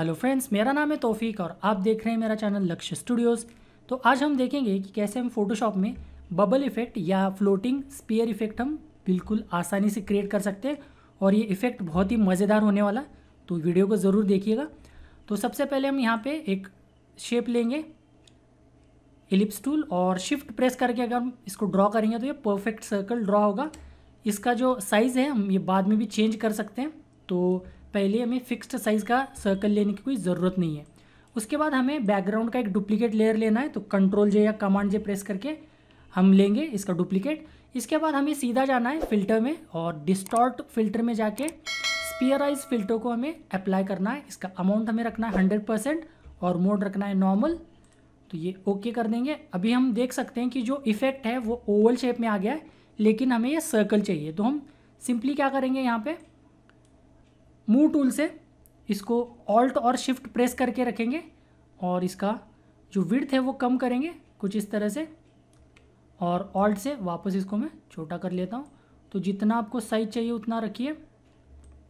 hello friends मेरा नाम है तोफीक और आप देख रहे हैं मेरा चैनल लक्ष्य स्टूडियोज़ तो आज हम देखेंगे कि कैसे हम फोटोशॉप में बबल इफ़ेक्ट या फ्लोटिंग स्पीयर इफ़ेक्ट हम बिल्कुल आसानी से क्रिएट कर सकते हैं और ये इफ़ेक्ट बहुत ही मज़ेदार होने वाला तो वीडियो को ज़रूर देखिएगा तो सबसे पहले हम यहाँ पर एक शेप लेंगे एलिप्स टूल और शिफ्ट प्रेस करके अगर हम इसको ड्रॉ करेंगे तो ये परफेक्ट सर्कल ड्रॉ होगा इसका जो साइज़ है हम ये बाद में भी चेंज कर सकते हैं तो पहले हमें फिक्स्ड साइज़ का सर्कल लेने की कोई ज़रूरत नहीं है उसके बाद हमें बैकग्राउंड का एक डुप्लीकेट लेयर लेना है तो कंट्रोल जे या कमांड जे प्रेस करके हम लेंगे इसका डुप्लीकेट इसके बाद हमें सीधा जाना है फिल्टर में और डिस्टॉर्ट फिल्टर में जाके स्पीयराइज फिल्टर को हमें अप्लाई करना है इसका अमाउंट हमें रखना है हंड्रेड परसेंट और मोड रखना है नॉर्मल तो ये ओके कर देंगे अभी हम देख सकते हैं कि जो इफ़ेक्ट है वो ओवल शेप में आ गया है लेकिन हमें ये सर्कल चाहिए तो हम सिंपली क्या करेंगे यहाँ पर मूव टूल से इसको ऑल्ट और शिफ्ट प्रेस करके रखेंगे और इसका जो विड्थ है वो कम करेंगे कुछ इस तरह से और ऑल्ट से वापस इसको मैं छोटा कर लेता हूँ तो जितना आपको साइज़ चाहिए उतना रखिए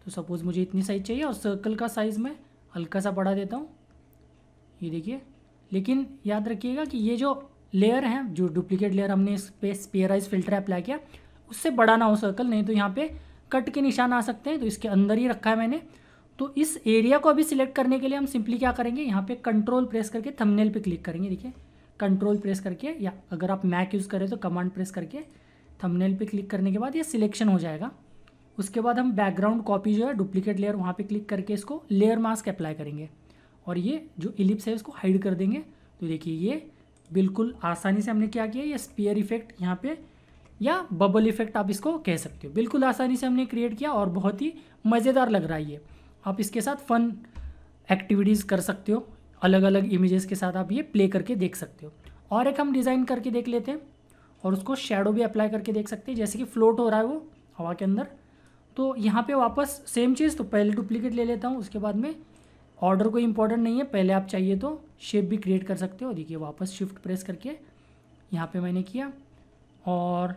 तो सपोज़ मुझे इतनी साइज़ चाहिए और सर्कल का साइज़ मैं हल्का सा बढ़ा देता हूँ ये देखिए लेकिन याद रखिएगा कि ये जो लेयर हैं जो डुप्लीकेट लेयर हमने इस पे स्पेयराइज फिल्टर अप्लाई किया उससे बढ़ाना ना हो सर्कल नहीं तो यहाँ पर कट के निशान आ सकते हैं तो इसके अंदर ही रखा है मैंने तो इस एरिया को अभी सिलेक्ट करने के लिए हम सिंपली क्या करेंगे यहाँ पे कंट्रोल प्रेस करके थंबनेल पे क्लिक करेंगे देखिए कंट्रोल प्रेस करके या अगर आप मैक यूज़ करें तो कमांड प्रेस करके थंबनेल पे क्लिक करने के बाद ये सिलेक्शन हो जाएगा उसके बाद हम बैकग्राउंड कॉपी जो है डुप्लीकेट लेयर वहाँ पर क्लिक करके इसको लेयर मास्क अप्लाई करेंगे और ये जो इलिप्स है उसको हाइड कर देंगे तो देखिए ये बिल्कुल आसानी से हमने क्या किया ये स्पीयर इफेक्ट यहाँ पर या बबल इफेक्ट आप इसको कह सकते हो बिल्कुल आसानी से हमने क्रिएट किया और बहुत ही मज़ेदार लग रहा है ये आप इसके साथ फ़न एक्टिविटीज़ कर सकते हो अलग अलग इमेजेस के साथ आप ये प्ले करके देख सकते हो और एक हम डिज़ाइन करके देख लेते हैं और उसको शेडो भी अप्लाई करके देख सकते हैं जैसे कि फ्लोट हो रहा है वो हवा के अंदर तो यहाँ पे वापस सेम चीज़ तो पहले डुप्लीकेट ले लेता हूँ उसके बाद में ऑर्डर कोई इंपॉर्टेंट नहीं है पहले आप चाहिए तो शेप भी क्रिएट कर सकते हो देखिए वापस शिफ्ट प्रेस करके यहाँ पर मैंने किया और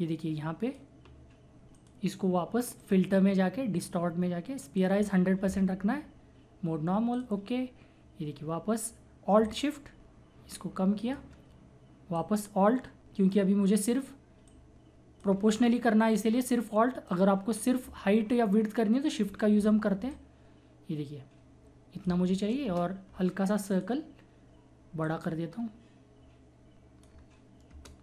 ये देखिए यहाँ पे इसको वापस फिल्टर में जाके डिस्टॉर्ट में जाके स्पियराइज हंड्रेड परसेंट रखना है मोड नॉर्मल ओके ये देखिए वापस ऑल्ट शिफ्ट इसको कम किया वापस ऑल्ट क्योंकि अभी मुझे सिर्फ प्रोपोर्शनली करना है इसीलिए सिर्फ ऑल्ट अगर आपको सिर्फ हाइट या विड्थ करनी है तो शिफ्ट का यूज़ हम करते हैं ये देखिए इतना मुझे चाहिए और हल्का सा सर्कल बड़ा कर देता हूँ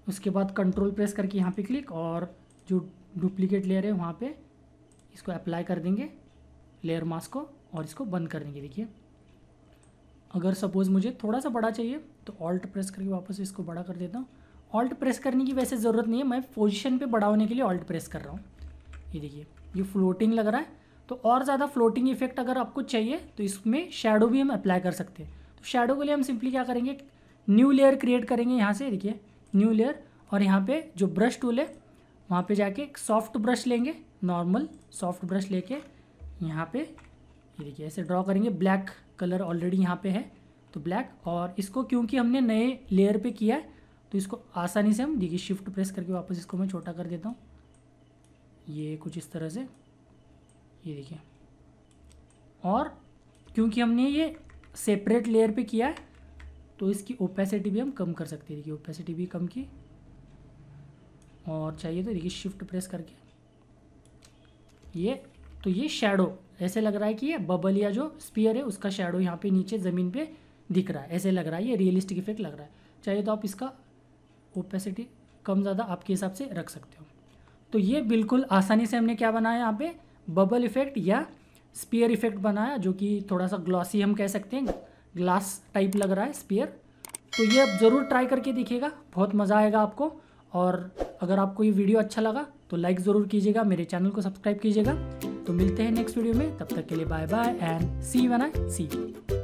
उसके बाद कंट्रोल प्रेस करके यहाँ पे क्लिक और जो डुप्लीकेट लेयर है वहाँ पे इसको अप्लाई कर देंगे लेयर मास्क को और इसको बंद कर देंगे देखिए अगर सपोज़ मुझे थोड़ा सा बड़ा चाहिए तो ऑल्ट प्रेस करके वापस इसको बड़ा कर देता हूँ ऑल्ट प्रेस करने की वैसे ज़रूरत नहीं है मैं पोजिशन पर बड़ा होने के लिए ऑल्ट प्रेस कर रहा हूँ ये देखिए ये फ्लोटिंग लग रहा है तो और ज़्यादा फ्लोटिंग इफेक्ट अगर आपको चाहिए तो इसमें शेडो भी हम अप्लाई कर सकते हैं तो शेडो के लिए हम सिंपली क्या करेंगे न्यू लेयर क्रिएट करेंगे यहाँ से देखिए न्यू लेयर और यहाँ पे जो ब्रश टूल है वहाँ पे जाके एक सॉफ्ट ब्रश लेंगे नॉर्मल सॉफ्ट ब्रश लेके यहाँ पे ये देखिए ऐसे ड्रॉ करेंगे ब्लैक कलर ऑलरेडी यहाँ पे है तो ब्लैक और इसको क्योंकि हमने नए लेयर पे किया है तो इसको आसानी से हम देखिए शिफ्ट प्रेस करके वापस इसको मैं छोटा कर देता हूँ ये कुछ इस तरह से ये देखिए और क्योंकि हमने ये सेपरेट लेयर पर किया है तो इसकी ओपेसिटी भी हम कम कर सकते हैं देखिए ओपेसिटी भी कम की और चाहिए तो देखिए शिफ्ट प्रेस करके ये तो ये शेडो ऐसे लग रहा है कि ये बबल या जो स्पीयर है उसका शेडो यहाँ पे नीचे ज़मीन पे दिख रहा है ऐसे लग रहा है ये रियलिस्टिक इफेक्ट लग रहा है चाहिए तो आप इसका ओपेसिटी कम ज़्यादा आपके हिसाब से रख सकते हो तो ये बिल्कुल आसानी से हमने क्या बनाया यहाँ पे बबल इफेक्ट या स्पीयर इफेक्ट बनाया जो कि थोड़ा सा ग्लॉसी हम कह सकते हैं ग्लास टाइप लग रहा है स्पीयर तो ये आप ज़रूर ट्राई करके देखिएगा बहुत मज़ा आएगा आपको और अगर आपको ये वीडियो अच्छा लगा तो लाइक ज़रूर कीजिएगा मेरे चैनल को सब्सक्राइब कीजिएगा तो मिलते हैं नेक्स्ट वीडियो में तब तक के लिए bye bye and see one I C